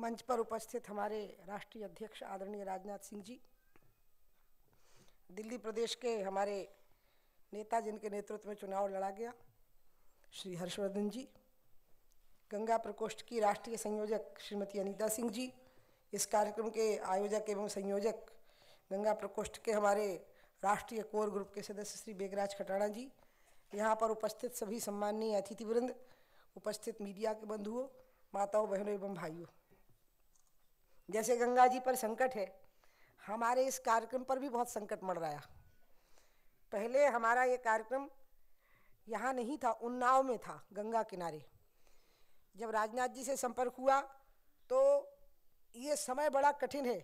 मंच पर उपस्थित हमारे राष्ट्रीय अध्यक्ष आदरणीय राजनाथ सिंह जी दिल्ली प्रदेश के हमारे नेता जिनके नेतृत्व में चुनाव लड़ा गया श्री हर्षवर्धन जी गंगा प्रकोष्ठ की राष्ट्रीय संयोजक श्रीमती अनीता सिंह जी इस कार्यक्रम के आयोजक एवं संयोजक गंगा प्रकोष्ठ के हमारे राष्ट्रीय कोर ग्रुप के सदस्य श्री बेगराज खटाणा जी यहाँ पर उपस्थित सभी सम्माननीय अतिथिवृंद उपस्थित मीडिया के बंधुओं माताओं बहनों एवं भाइयों जैसे गंगा जी पर संकट है हमारे इस कार्यक्रम पर भी बहुत संकट मर है पहले हमारा ये कार्यक्रम यहाँ नहीं था उन्नाव में था गंगा किनारे जब राजनाथ जी से संपर्क हुआ तो ये समय बड़ा कठिन है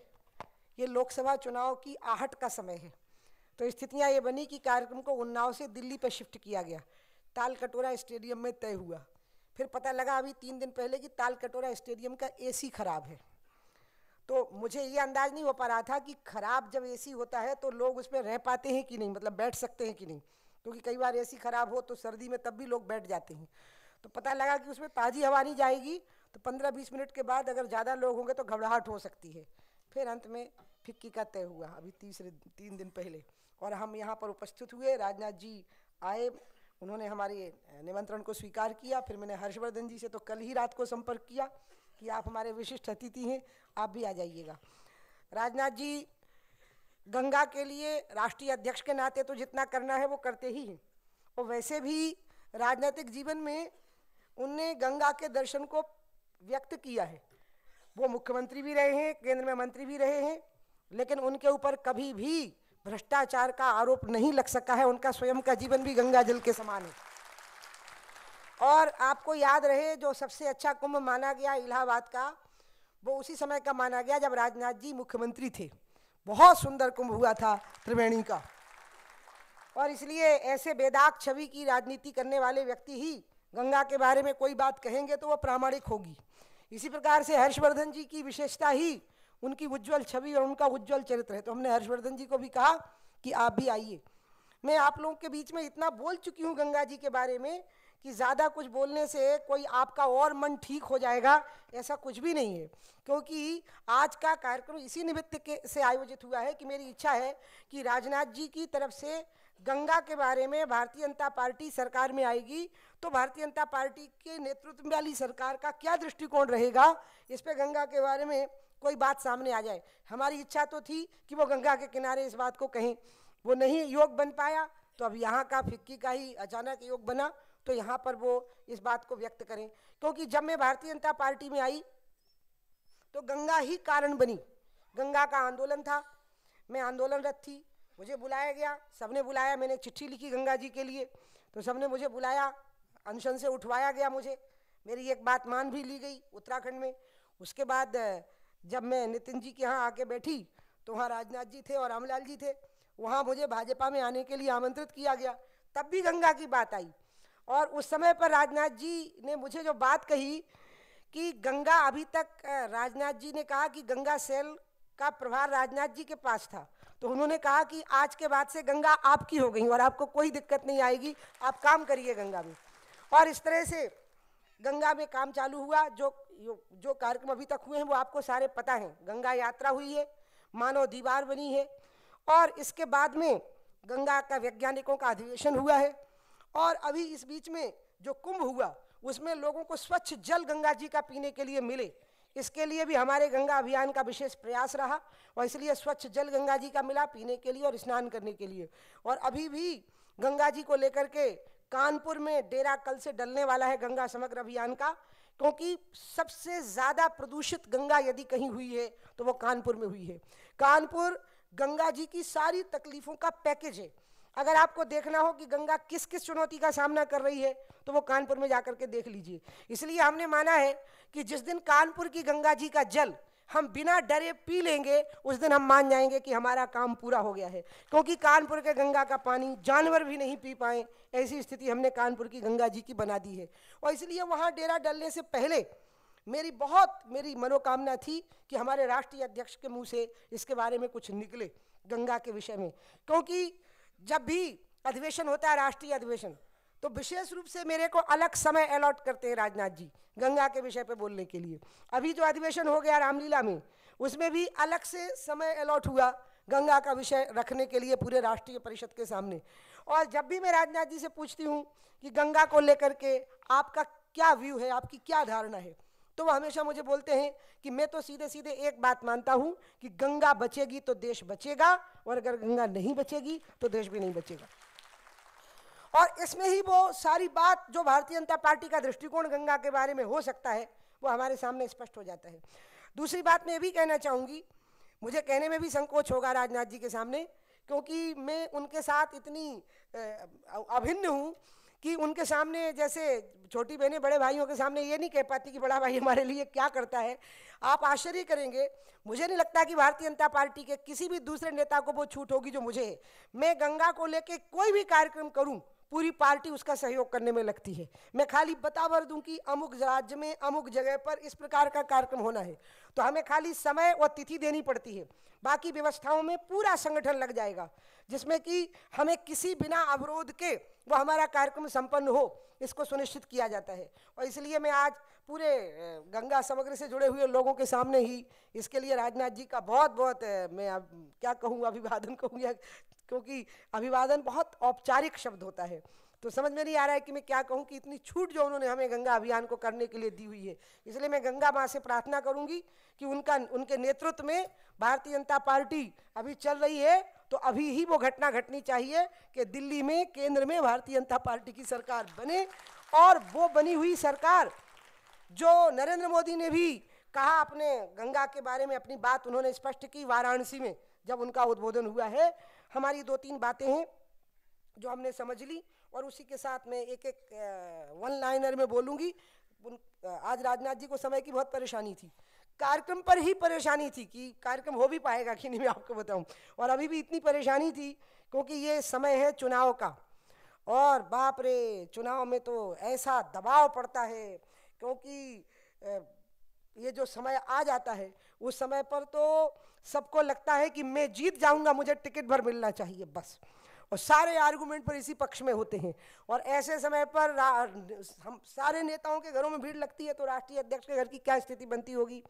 ये लोकसभा चुनाव की आहट का समय है तो स्थितियाँ ये बनी कि कार्यक्रम को उन्नाव से दिल्ली पर शिफ्ट किया गया ताल कटोरा स्टेडियम में तय हुआ फिर पता लगा अभी तीन दिन पहले कि ताल कटोरा स्टेडियम का एसी खराब है तो मुझे ये अंदाज नहीं हो पा रहा था कि ख़राब जब एसी होता है तो लोग उसमें रह पाते हैं कि नहीं मतलब बैठ सकते हैं कि नहीं क्योंकि कई बार एसी ख़राब हो तो सर्दी में तब भी लोग बैठ जाते हैं तो पता लगा कि उसमें ताज़ी हवा नहीं जाएगी तो पंद्रह बीस मिनट के बाद अगर ज़्यादा लोग होंगे तो घबराहट हो सकती है फिर अंत में फिक्की का तय हुआ अभी तीसरे तीन दिन पहले और हम यहाँ पर उपस्थित हुए राजनाथ जी आए उन्होंने हमारे निमंत्रण को स्वीकार किया फिर मैंने हर्षवर्धन जी से तो कल ही रात को संपर्क किया कि आप हमारे विशिष्ट अतिथि हैं आप भी आ जाइएगा राजनाथ जी गंगा के लिए राष्ट्रीय अध्यक्ष के नाते तो जितना करना है वो करते ही हैं और वैसे भी राजनीतिक जीवन में उनने गंगा के दर्शन को व्यक्त किया है वो मुख्यमंत्री भी रहे हैं केंद्र में मंत्री भी रहे हैं लेकिन उनके ऊपर कभी भी भ्रष्टाचार का आरोप नहीं लग सका है उनका स्वयं का जीवन भी गंगा जल के समान है और आपको याद रहे जो सबसे अच्छा कुंभ माना गया इलाहाबाद का वो उसी समय का माना गया जब राजनाथ जी मुख्यमंत्री थे बहुत सुंदर कुंभ हुआ था त्रिवेणी का और इसलिए ऐसे बेदाग छवि की राजनीति करने वाले व्यक्ति ही गंगा के बारे में कोई बात कहेंगे तो वह प्रामाणिक होगी इसी प्रकार से हर्षवर्धन जी की विशेषता ही उनकी उज्जवल छवि और उनका उज्जवल चरित्र है तो हमने हर्षवर्धन जी को भी कहा कि आप भी आइए मैं आप लोगों के बीच में इतना बोल चुकी हूँ गंगा जी के बारे में कि ज़्यादा कुछ बोलने से कोई आपका और मन ठीक हो जाएगा ऐसा कुछ भी नहीं है क्योंकि आज का कार्यक्रम इसी निमित्त के से आयोजित हुआ है कि मेरी इच्छा है कि राजनाथ जी की तरफ से गंगा के बारे में भारतीय जनता पार्टी सरकार में आएगी तो भारतीय जनता पार्टी के नेतृत्व वाली सरकार का क्या दृष्टिकोण रहेगा इस पर गंगा के बारे में कोई बात सामने आ जाए हमारी इच्छा तो थी कि वो गंगा के किनारे इस बात को कहें वो नहीं योग बन पाया तो अब यहाँ का फिक्की का ही अचानक योग बना तो यहाँ पर वो इस बात को व्यक्त करें क्योंकि जब मैं भारतीय जनता पार्टी में आई तो गंगा ही कारण बनी गंगा का आंदोलन था मैं आंदोलनरत थी मुझे बुलाया गया सबने बुलाया मैंने चिट्ठी लिखी गंगा जी के लिए तो सबने मुझे बुलाया अनशन से उठवाया गया मुझे मेरी एक बात मान भी ली गई उत्तराखंड में उसके बाद जब मैं नितिन जी के यहाँ आके बैठी तो वहाँ राजनाथ जी थे और रामलाल जी थे वहाँ मुझे भाजपा में आने के लिए आमंत्रित किया गया तब भी गंगा की बात आई और उस समय पर राजनाथ जी ने मुझे जो बात कही कि गंगा अभी तक राजनाथ जी ने कहा कि गंगा सेल का प्रभार राजनाथ जी के पास था तो उन्होंने कहा कि आज के बाद से गंगा आपकी हो गई और आपको कोई दिक्कत नहीं आएगी आप काम करिए गंगा में और इस तरह से गंगा में काम चालू हुआ जो जो कार्यक्रम अभी तक हुए हैं वो आपको सारे पता हैं गंगा यात्रा हुई है मानव दीवार बनी है और इसके बाद में गंगा का वैज्ञानिकों का अधिवेशन हुआ है और अभी इस बीच में जो कुंभ हुआ उसमें लोगों को स्वच्छ जल गंगा जी का पीने के लिए मिले इसके लिए भी हमारे गंगा अभियान का विशेष प्रयास रहा और इसलिए स्वच्छ जल गंगा जी का मिला पीने के लिए और स्नान करने के लिए और अभी भी गंगा जी को लेकर के कानपुर में डेरा कल से डलने वाला है गंगा समग्र अभियान का क्योंकि सबसे ज़्यादा प्रदूषित गंगा यदि कहीं हुई है तो वो कानपुर में हुई है कानपुर गंगा जी की सारी तकलीफ़ों का पैकेज है अगर आपको देखना हो कि गंगा किस किस चुनौती का सामना कर रही है तो वो कानपुर में जाकर के देख लीजिए इसलिए हमने माना है कि जिस दिन कानपुर की गंगा जी का जल हम बिना डरे पी लेंगे उस दिन हम मान जाएंगे कि हमारा काम पूरा हो गया है क्योंकि कानपुर के गंगा का पानी जानवर भी नहीं पी पाए ऐसी स्थिति हमने कानपुर की गंगा जी की बना दी है और इसलिए वहाँ डेरा डलने से पहले मेरी बहुत मेरी मनोकामना थी कि हमारे राष्ट्रीय अध्यक्ष के मुंह से इसके बारे में कुछ निकले गंगा के विषय में क्योंकि जब भी अधिवेशन होता है राष्ट्रीय अधिवेशन तो विशेष रूप से मेरे को अलग समय अलॉट करते हैं राजनाथ जी गंगा के विषय पर बोलने के लिए अभी जो अधिवेशन हो गया रामलीला में उसमें भी अलग से समय अलॉट हुआ गंगा का विषय रखने के लिए पूरे राष्ट्रीय परिषद के सामने और जब भी मैं राजनाथ जी से पूछती हूँ कि गंगा को लेकर के आपका क्या व्यू है आपकी क्या धारणा है तो वो हमेशा मुझे बोलते हैं कि मैं तो सीधे सीधे एक बात मानता हूँ कि गंगा बचेगी तो देश बचेगा और अगर गंगा नहीं बचेगी तो देश भी नहीं बचेगा और इसमें ही वो सारी बात जो भारतीय जनता पार्टी का दृष्टिकोण गंगा के बारे में हो सकता है वो हमारे सामने स्पष्ट हो जाता है दूसरी बात मैं ये भी कहना चाहूंगी मुझे कहने में भी संकोच होगा राजनाथ जी के सामने क्योंकि मैं उनके साथ इतनी अभिन्न हूँ कि उनके सामने जैसे छोटी बहनें बड़े भाइयों के सामने ये नहीं कह पाती कि बड़ा भाई हमारे लिए क्या करता है आप आश्चर्य करेंगे मुझे नहीं लगता कि भारतीय जनता पार्टी के किसी भी दूसरे नेता को वो छूट होगी जो मुझे है मैं गंगा को लेके कोई भी कार्यक्रम करूँ पूरी पार्टी उसका सहयोग करने में लगती है मैं खाली बता भर दूं कि अमुक राज्य में अमुक जगह पर इस प्रकार का कार्यक्रम होना है तो हमें खाली समय और तिथि देनी पड़ती है बाकी व्यवस्थाओं में पूरा संगठन लग जाएगा जिसमें कि हमें किसी बिना अवरोध के वो हमारा कार्यक्रम संपन्न हो इसको सुनिश्चित किया जाता है और इसलिए मैं आज पूरे गंगा समग्र से जुड़े हुए लोगों के सामने ही इसके लिए राजनाथ जी का बहुत बहुत मैं अब क्या कहूँ अभिवादन कहूँ क्योंकि अभिवादन बहुत औपचारिक शब्द होता है तो समझ में नहीं आ रहा है कि मैं क्या कहूँ कि इतनी छूट जो उन्होंने हमें गंगा अभियान को करने के लिए दी हुई है इसलिए मैं गंगा माँ से प्रार्थना करूँगी कि उनका उनके नेतृत्व में भारतीय जनता पार्टी अभी चल रही है तो अभी ही वो घटना घटनी चाहिए कि दिल्ली में केंद्र में भारतीय जनता पार्टी की सरकार बने और वो बनी हुई सरकार जो नरेंद्र मोदी ने भी कहा अपने गंगा के बारे में अपनी बात उन्होंने स्पष्ट की वाराणसी में जब उनका उद्बोधन हुआ है हमारी दो तीन बातें हैं जो हमने समझ ली और उसी के साथ मैं एक एक वन लाइनर में बोलूँगी आज राजनाथ जी को समय की बहुत परेशानी थी कार्यक्रम पर ही परेशानी थी कि कार्यक्रम हो भी पाएगा कि नहीं मैं आपको बताऊं और अभी भी इतनी परेशानी थी क्योंकि ये समय है चुनाव का और बाप रे चुनाव में तो ऐसा दबाव पड़ता है क्योंकि ये जो समय आ जाता है उस समय पर तो सबको लगता है कि मैं जीत जाऊंगा मुझे टिकट भर मिलना चाहिए बस और सारे आर्गुमेंट पर इसी पक्ष में होते हैं और ऐसे समय पर हम सारे नेताओं के घरों में भीड़ लगती है तो राष्ट्रीय अध्यक्ष के घर की क्या स्थिति बनती होगी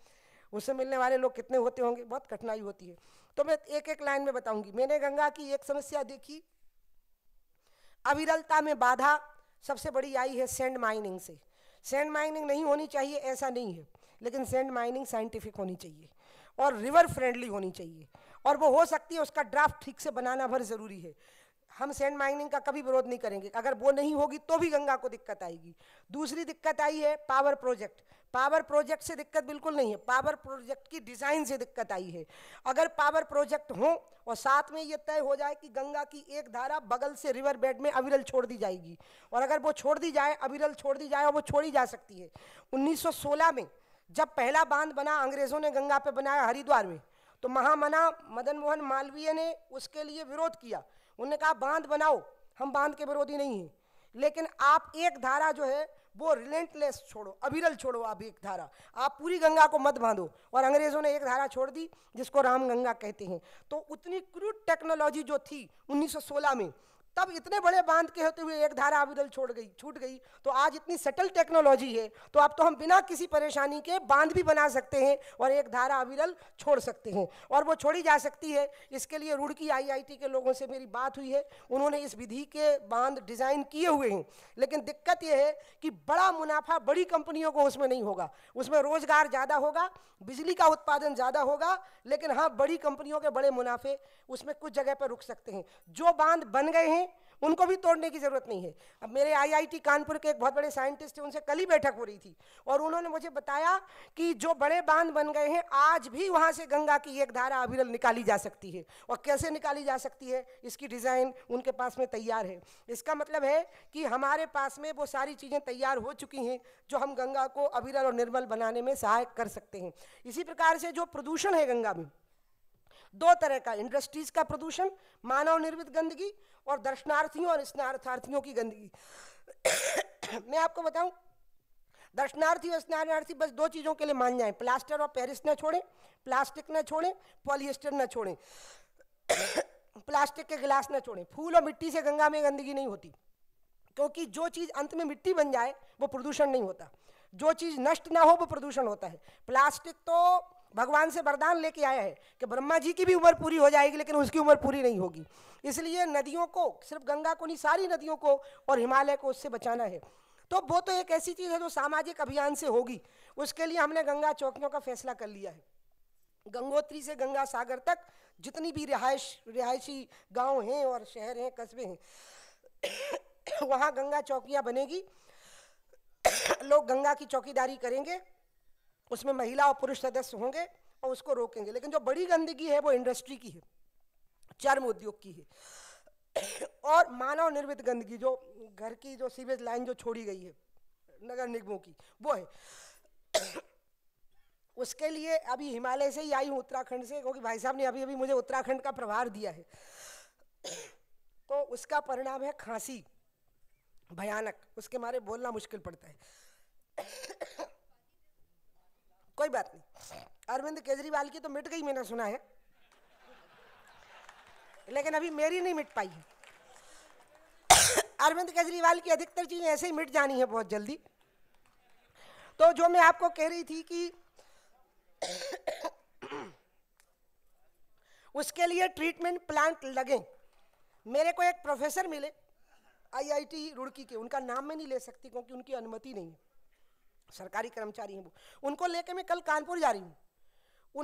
उससे मिलने वाले लोग कितने होते होंगे बहुत कठिनाई होती है तो मैं एक एक लाइन में बताऊंगी मैंने गंगा की एक समस्या देखी अविरलता में बाधा सबसे बड़ी आई है सेंड माइनिंग से सेंड माइनिंग नहीं होनी चाहिए ऐसा नहीं है लेकिन सेंड माइनिंग साइंटिफिक होनी चाहिए और रिवर फ्रेंडली होनी चाहिए और वो हो सकती है उसका ड्राफ्ट ठीक से बनाना भर ज़रूरी है हम सैंड माइनिंग का कभी विरोध नहीं करेंगे अगर वो नहीं होगी तो भी गंगा को दिक्कत आएगी दूसरी दिक्कत आई है पावर प्रोजेक्ट पावर प्रोजेक्ट से दिक्कत बिल्कुल नहीं है पावर प्रोजेक्ट की डिज़ाइन से दिक्कत आई है अगर पावर प्रोजेक्ट हो और साथ में ये तय हो जाए कि गंगा की एक धारा बगल से रिवर बेड में अविरल छोड़ दी जाएगी और अगर वो छोड़ दी जाए अविरल छोड़ दी जाए और वो छोड़ी जा सकती है सोलह में जब पहला बांध बना अंग्रेज़ों ने गंगा पे बनाया हरिद्वार में तो महामना मदन मोहन मालवीय ने उसके लिए विरोध किया उन्होंने कहा बांध बनाओ हम बांध के विरोधी नहीं हैं लेकिन आप एक धारा जो है वो रिलेंटलेस छोड़ो अविरल छोड़ो आप एक धारा आप पूरी गंगा को मत बांधो और अंग्रेज़ों ने एक धारा छोड़ दी जिसको राम गंगा कहते हैं तो उतनी क्रूड टेक्नोलॉजी जो थी 1916 में तब इतने बड़े बांध के होते हुए एक धारा अविरल छोड़ गई छूट गई तो आज इतनी सटल टेक्नोलॉजी है तो अब तो हम बिना किसी परेशानी के बांध भी बना सकते हैं और एक धारा अविरल छोड़ सकते हैं और वो छोड़ी जा सकती है इसके लिए रुड़की आईआईटी के लोगों से मेरी बात हुई है उन्होंने इस विधि के बांध डिज़ाइन किए हुए हैं लेकिन दिक्कत यह है कि बड़ा मुनाफा बड़ी कंपनियों को उसमें नहीं होगा उसमें रोजगार ज़्यादा होगा बिजली का उत्पादन ज़्यादा होगा लेकिन हाँ बड़ी कंपनियों के बड़े मुनाफे उसमें कुछ जगह पर रुक सकते हैं जो बांध बन गए हैं हैं उनको भी तोड़ने की ज़रूरत नहीं है अब मेरे आईआईटी कानपुर के एक बहुत बड़े साइंटिस्ट हैं उनसे कल ही बैठक हो रही थी और उन्होंने मुझे बताया कि जो बड़े बांध बन गए हैं आज भी वहां से गंगा की एक धारा अविरल निकाली जा सकती है और कैसे निकाली जा सकती है इसकी डिज़ाइन उनके पास में तैयार है इसका मतलब है कि हमारे पास में वो सारी चीज़ें तैयार हो चुकी हैं जो हम गंगा को अविरल और निर्मल बनाने में सहायक कर सकते हैं इसी प्रकार से जो प्रदूषण है गंगा में दो तरह का इंडस्ट्रीज का प्रदूषण मानव निर्मित गंदगी और दर्शनार्थियों और स्नार्थार्थियों की गंदगी मैं आपको बताऊं दर्शनार्थी और स्नानार्थी बस दो चीज़ों के लिए मान जाएं प्लास्टर और पेरिस न छोड़ें प्लास्टिक न छोड़ें पॉलिएस्टर न छोड़ें प्लास्टिक के गिलास न छोड़ें फूल और मिट्टी से गंगा में गंदगी नहीं होती क्योंकि जो चीज़ अंत में मिट्टी बन जाए वो प्रदूषण नहीं होता जो चीज़ नष्ट ना हो वो प्रदूषण होता है प्लास्टिक तो भगवान से वरदान लेके आया है कि ब्रह्मा जी की भी उम्र पूरी हो जाएगी लेकिन उसकी उम्र पूरी नहीं होगी इसलिए नदियों को सिर्फ गंगा को नहीं सारी नदियों को और हिमालय को उससे बचाना है तो वो तो एक ऐसी चीज़ है जो सामाजिक अभियान से होगी उसके लिए हमने गंगा चौकियों का फैसला कर लिया है गंगोत्री से गंगा सागर तक जितनी भी रिहायश रिहायशी गांव हैं और शहर हैं कस्बे हैं वहाँ गंगा चौकियाँ बनेगी लोग गंगा की चौकीदारी करेंगे उसमें महिला और पुरुष सदस्य होंगे और उसको रोकेंगे लेकिन जो बड़ी गंदगी है वो इंडस्ट्री की है चर्म उद्योग की है और मानव निर्मित गंदगी जो घर की जो सीवेज लाइन जो छोड़ी गई है नगर निगमों की वो है उसके लिए अभी हिमालय से ही आई हूँ उत्तराखंड से क्योंकि भाई साहब ने अभी अभी मुझे उत्तराखंड का प्रभार दिया है तो उसका परिणाम है खांसी भयानक उसके मारे बोलना मुश्किल पड़ता है तो कोई बात नहीं अरविंद केजरीवाल की तो मिट गई मैंने सुना है लेकिन अभी मेरी नहीं मिट पाई है अरविंद केजरीवाल की अधिकतर चीज़ें ऐसे ही मिट जानी है बहुत जल्दी तो जो मैं आपको कह रही थी कि उसके लिए ट्रीटमेंट प्लांट लगे मेरे को एक प्रोफेसर मिले आईआईटी रुड़की के उनका नाम मैं नहीं ले सकती क्योंकि उनकी अनुमति नहीं है सरकारी कर्मचारी हैं वो उनको लेके मैं कल कानपुर जा रही हूँ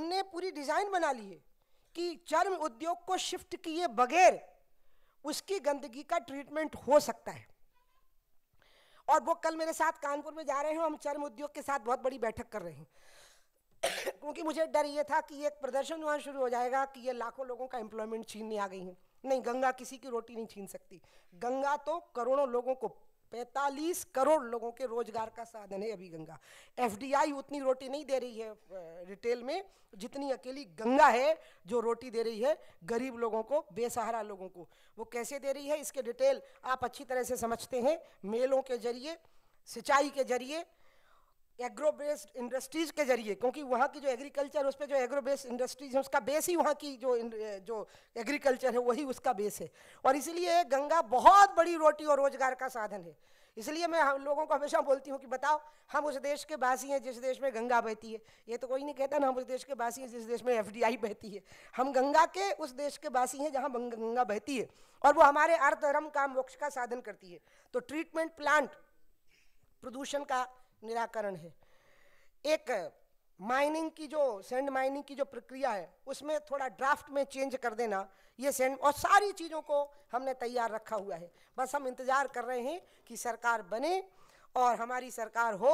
उनने पूरी डिज़ाइन बना ली है कि चर्म उद्योग को शिफ्ट किए बगैर उसकी गंदगी का ट्रीटमेंट हो सकता है और वो कल मेरे साथ कानपुर में जा रहे हैं हम चर्म उद्योग के साथ बहुत बड़ी बैठक कर रहे हैं क्योंकि मुझे डर ये था कि एक प्रदर्शन वहाँ शुरू हो जाएगा कि ये लाखों लोगों का एम्प्लॉयमेंट छीनने आ गई है नहीं गंगा किसी की रोटी नहीं छीन सकती गंगा तो करोड़ों लोगों को पैंतालीस करोड़ लोगों के रोजगार का साधन है अभी गंगा एफ उतनी रोटी नहीं दे रही है रिटेल में जितनी अकेली गंगा है जो रोटी दे रही है गरीब लोगों को बेसहारा लोगों को वो कैसे दे रही है इसके डिटेल आप अच्छी तरह से समझते हैं मेलों के जरिए सिंचाई के जरिए एग्रो बेस्ड इंडस्ट्रीज के जरिए क्योंकि वहाँ की जो एग्रीकल्चर उस पर जो एग्रो बेस्ड इंडस्ट्रीज है उसका बेस ही वहाँ की जो जो एग्रीकल्चर है वही उसका बेस है और इसलिए गंगा बहुत बड़ी रोटी और रोजगार का साधन है इसलिए मैं हम लोगों को हमेशा बोलती हूँ कि बताओ हम उस देश के बासी हैं जिस देश में गंगा बहती है ये तो कोई नहीं कहता ना हम उस देश के बासी हैं जिस देश में एफ बहती है हम गंगा के उस देश के बासी हैं जहाँ गंगा बहती है और वो हमारे अर्थ धर्म का मोक्ष का साधन करती है तो ट्रीटमेंट प्लांट प्रदूषण का निराकरण है एक माइनिंग की जो सैंड माइनिंग की जो प्रक्रिया है उसमें थोड़ा ड्राफ्ट में चेंज कर देना ये सैंड और सारी चीज़ों को हमने तैयार रखा हुआ है बस हम इंतज़ार कर रहे हैं कि सरकार बने और हमारी सरकार हो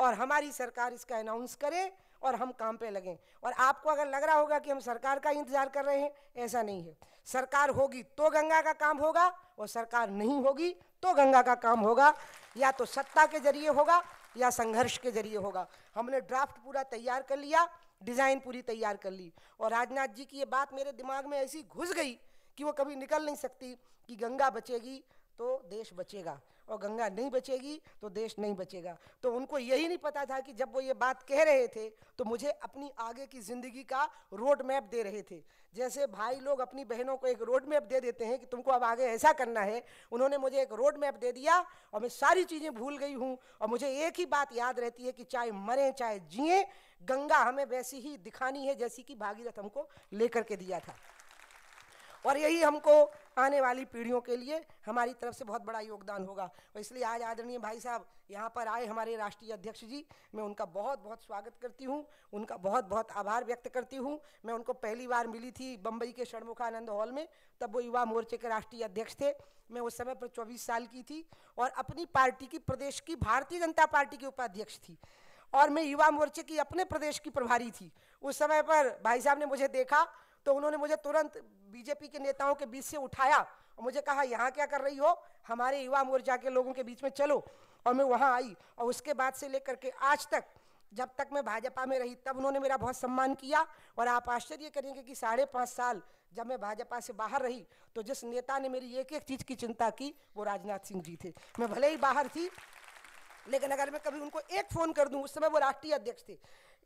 और हमारी सरकार इसका अनाउंस करे और हम काम पे लगें और आपको अगर लग रहा होगा कि हम सरकार का इंतज़ार कर रहे हैं ऐसा नहीं है सरकार होगी तो गंगा का काम होगा और सरकार नहीं होगी तो गंगा का काम होगा या तो सत्ता के जरिए होगा या संघर्ष के जरिए होगा हमने ड्राफ्ट पूरा तैयार कर लिया डिज़ाइन पूरी तैयार कर ली और राजनाथ जी की ये बात मेरे दिमाग में ऐसी घुस गई कि वो कभी निकल नहीं सकती कि गंगा बचेगी तो देश बचेगा और गंगा नहीं बचेगी तो देश नहीं बचेगा तो उनको यही नहीं पता था कि जब वो ये बात कह रहे थे तो मुझे अपनी आगे की ज़िंदगी का रोड मैप दे रहे थे जैसे भाई लोग अपनी बहनों को एक रोड मैप दे देते हैं कि तुमको अब आगे ऐसा करना है उन्होंने मुझे एक रोड मैप दे दिया और मैं सारी चीज़ें भूल गई हूँ और मुझे एक ही बात याद रहती है कि चाहे मरें चाहे जिए गंगा हमें वैसी ही दिखानी है जैसी कि भागीरथ हमको लेकर के दिया था और यही हमको आने वाली पीढ़ियों के लिए हमारी तरफ से बहुत बड़ा योगदान होगा और इसलिए आज आदरणीय भाई साहब यहाँ पर आए हमारे राष्ट्रीय अध्यक्ष जी मैं उनका बहुत बहुत स्वागत करती हूँ उनका बहुत बहुत आभार व्यक्त करती हूँ मैं उनको पहली बार मिली थी बम्बई के षणमुखानंद हॉल में तब वो युवा मोर्चे के राष्ट्रीय अध्यक्ष थे मैं उस समय पर चौबीस साल की थी और अपनी पार्टी की प्रदेश की भारतीय जनता पार्टी की उपाध्यक्ष थी और मैं युवा मोर्चे की अपने प्रदेश की प्रभारी थी उस समय पर भाई साहब ने मुझे देखा तो उन्होंने मुझे तुरंत बीजेपी के नेताओं के बीच से उठाया और मुझे कहा यहाँ क्या कर रही हो हमारे युवा मोर्चा के लोगों के बीच में चलो और मैं वहाँ आई और उसके बाद से लेकर के आज तक जब तक मैं भाजपा में रही तब उन्होंने मेरा बहुत सम्मान किया और आप आश्चर्य करेंगे कि साढ़े पाँच साल जब मैं भाजपा से बाहर रही तो जिस नेता ने मेरी एक एक चीज़ की चिंता की वो राजनाथ सिंह जी थे मैं भले ही बाहर थी लेकिन अगर मैं कभी उनको एक फ़ोन कर दूँ उस समय वो राष्ट्रीय अध्यक्ष थे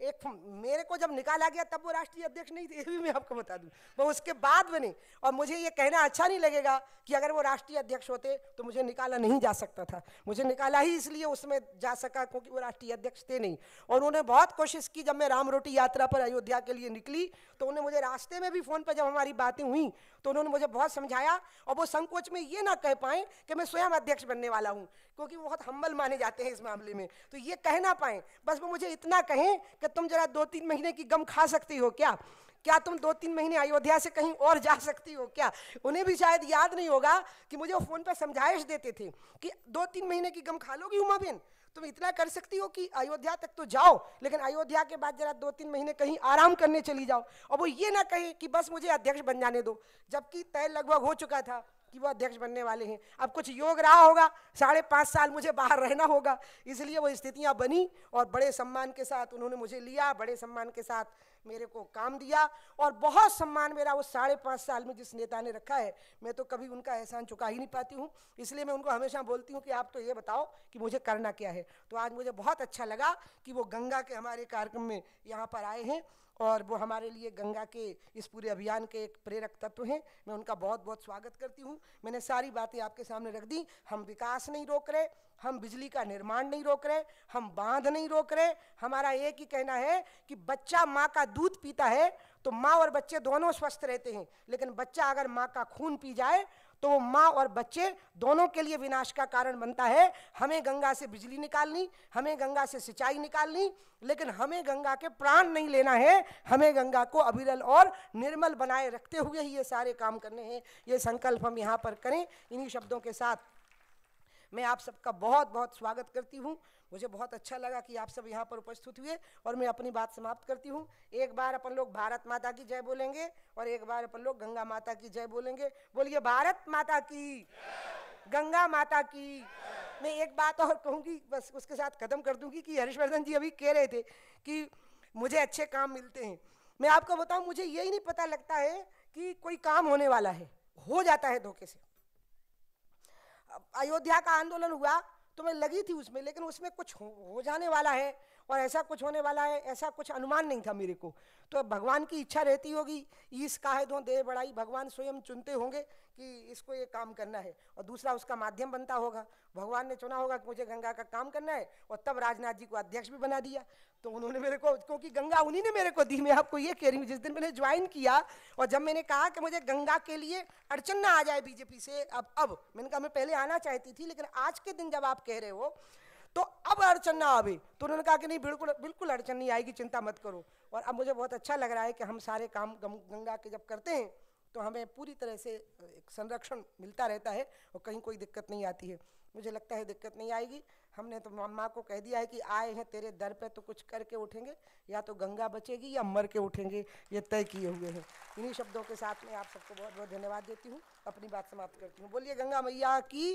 एक मेरे को जब निकाला गया तब वो राष्ट्रीय अध्यक्ष नहीं थे ये भी मैं आपको बता दूं वो उसके बाद बने और मुझे ये कहना अच्छा नहीं लगेगा कि अगर वो राष्ट्रीय अध्यक्ष होते तो मुझे निकाला नहीं जा सकता था मुझे निकाला ही इसलिए उसमें जा सका क्योंकि वो राष्ट्रीय अध्यक्ष थे नहीं और उन्होंने बहुत कोशिश की जब मैं राम रोटी यात्रा पर अयोध्या के लिए निकली तो उन्हें मुझे रास्ते में भी फ़ोन पर जब हमारी बातें हुई तो उन्होंने मुझे बहुत समझाया और वो संकोच में ये ना कह पाए कि मैं स्वयं अध्यक्ष बनने वाला हूँ क्योंकि बहुत हम्बल माने जाते हैं इस मामले में तो ये कह ना पाए बस वो मुझे इतना कहें कि कि तुम जरा दो तीन महीने की गम खा सकती हो क्या क्या तुम दो तीन महीने अयोध्या से कहीं और जा सकती हो क्या उन्हें भी शायद याद नहीं होगा कि मुझे वो फोन पर समझाइश देते थे कि दो तीन महीने की गम खा लोगी उमा बेन तुम इतना कर सकती हो कि अयोध्या तक तो जाओ लेकिन अयोध्या के बाद जरा दो तीन महीने कहीं आराम करने चली जाओ और वो ये ना कहे कि बस मुझे अध्यक्ष बन जाने दो जबकि तय लगभग हो चुका था कि वो अध्यक्ष बनने वाले हैं अब कुछ योग रहा होगा साढ़े पाँच साल मुझे बाहर रहना होगा इसलिए वो स्थितियाँ बनी और बड़े सम्मान के साथ उन्होंने मुझे लिया बड़े सम्मान के साथ मेरे को काम दिया और बहुत सम्मान मेरा वो साढ़े पाँच साल में जिस नेता ने रखा है मैं तो कभी उनका एहसान चुका ही नहीं पाती हूँ इसलिए मैं उनको हमेशा बोलती हूँ कि आप तो ये बताओ कि मुझे करना क्या है तो आज मुझे बहुत अच्छा लगा कि वो गंगा के हमारे कार्यक्रम में यहाँ पर आए हैं और वो हमारे लिए गंगा के इस पूरे अभियान के एक प्रेरक तत्व हैं मैं उनका बहुत बहुत स्वागत करती हूँ मैंने सारी बातें आपके सामने रख दी हम विकास नहीं रोक रहे हम बिजली का निर्माण नहीं रोक रहे हम बांध नहीं रोक रहे हमारा एक ही कहना है कि बच्चा माँ का दूध पीता है तो माँ और बच्चे दोनों स्वस्थ रहते हैं लेकिन बच्चा अगर माँ का खून पी जाए तो वो माँ और बच्चे दोनों के लिए विनाश का कारण बनता है हमें गंगा से बिजली निकालनी हमें गंगा से सिंचाई निकालनी लेकिन हमें गंगा के प्राण नहीं लेना है हमें गंगा को अविरल और निर्मल बनाए रखते हुए ही ये सारे काम करने हैं ये संकल्प हम यहाँ पर करें इन्हीं शब्दों के साथ मैं आप सबका बहुत बहुत स्वागत करती हूँ मुझे बहुत अच्छा लगा कि आप सब यहाँ पर उपस्थित हुए और मैं अपनी बात समाप्त करती हूँ एक बार अपन लोग भारत माता की जय बोलेंगे और एक बार अपन लोग गंगा माता की जय बोलेंगे बोलिए भारत माता की गंगा माता की मैं एक बात और कहूँगी बस उसके साथ खत्म कर दूंगी कि हर्षवर्धन जी अभी कह रहे थे कि मुझे अच्छे काम मिलते हैं मैं आपको बताऊं मुझे यही नहीं पता लगता है कि कोई काम होने वाला है हो जाता है धोखे से अयोध्या का आंदोलन हुआ तो मैं लगी थी उसमें लेकिन उसमें कुछ हो, हो जाने वाला है और ऐसा कुछ होने वाला है ऐसा कुछ अनुमान नहीं था मेरे को तो भगवान की इच्छा रहती होगी इस काहे दो देह बढ़ाई भगवान स्वयं चुनते होंगे कि इसको ये काम करना है और दूसरा उसका माध्यम बनता होगा भगवान ने चुना होगा कि मुझे गंगा का काम करना है और तब राजनाथ जी को अध्यक्ष भी बना दिया तो उन्होंने मेरे को क्योंकि गंगा उन्हीं ने मेरे को दी मैं आपको ये कह रही हूँ जिस दिन मैंने ज्वाइन किया और जब मैंने कहा कि मुझे गंगा के लिए अड़चन ना आ जाए बीजेपी से अब अब मैंने कहा मैं पहले आना चाहती थी लेकिन आज के दिन जब आप कह रहे हो तो अब अड़चन ना आवे तो उन्होंने कहा कि नहीं बिल्कुल बिल्कुल अड़चन नहीं आएगी चिंता मत करो और अब मुझे बहुत अच्छा लग रहा है कि हम सारे काम गंगा के जब करते हैं तो हमें पूरी तरह से एक संरक्षण मिलता रहता है और कहीं कोई दिक्कत नहीं आती है मुझे लगता है दिक्कत नहीं आएगी हमने तो माँ को कह दिया है कि आए हैं तेरे दर पे तो कुछ करके उठेंगे या तो गंगा बचेगी या मर के उठेंगे ये तय किए हुए हैं इन्हीं शब्दों के साथ मैं आप सबको बहुत बहुत धन्यवाद देती हूँ अपनी बात समाप्त करती हूँ बोलिए गंगा मैया की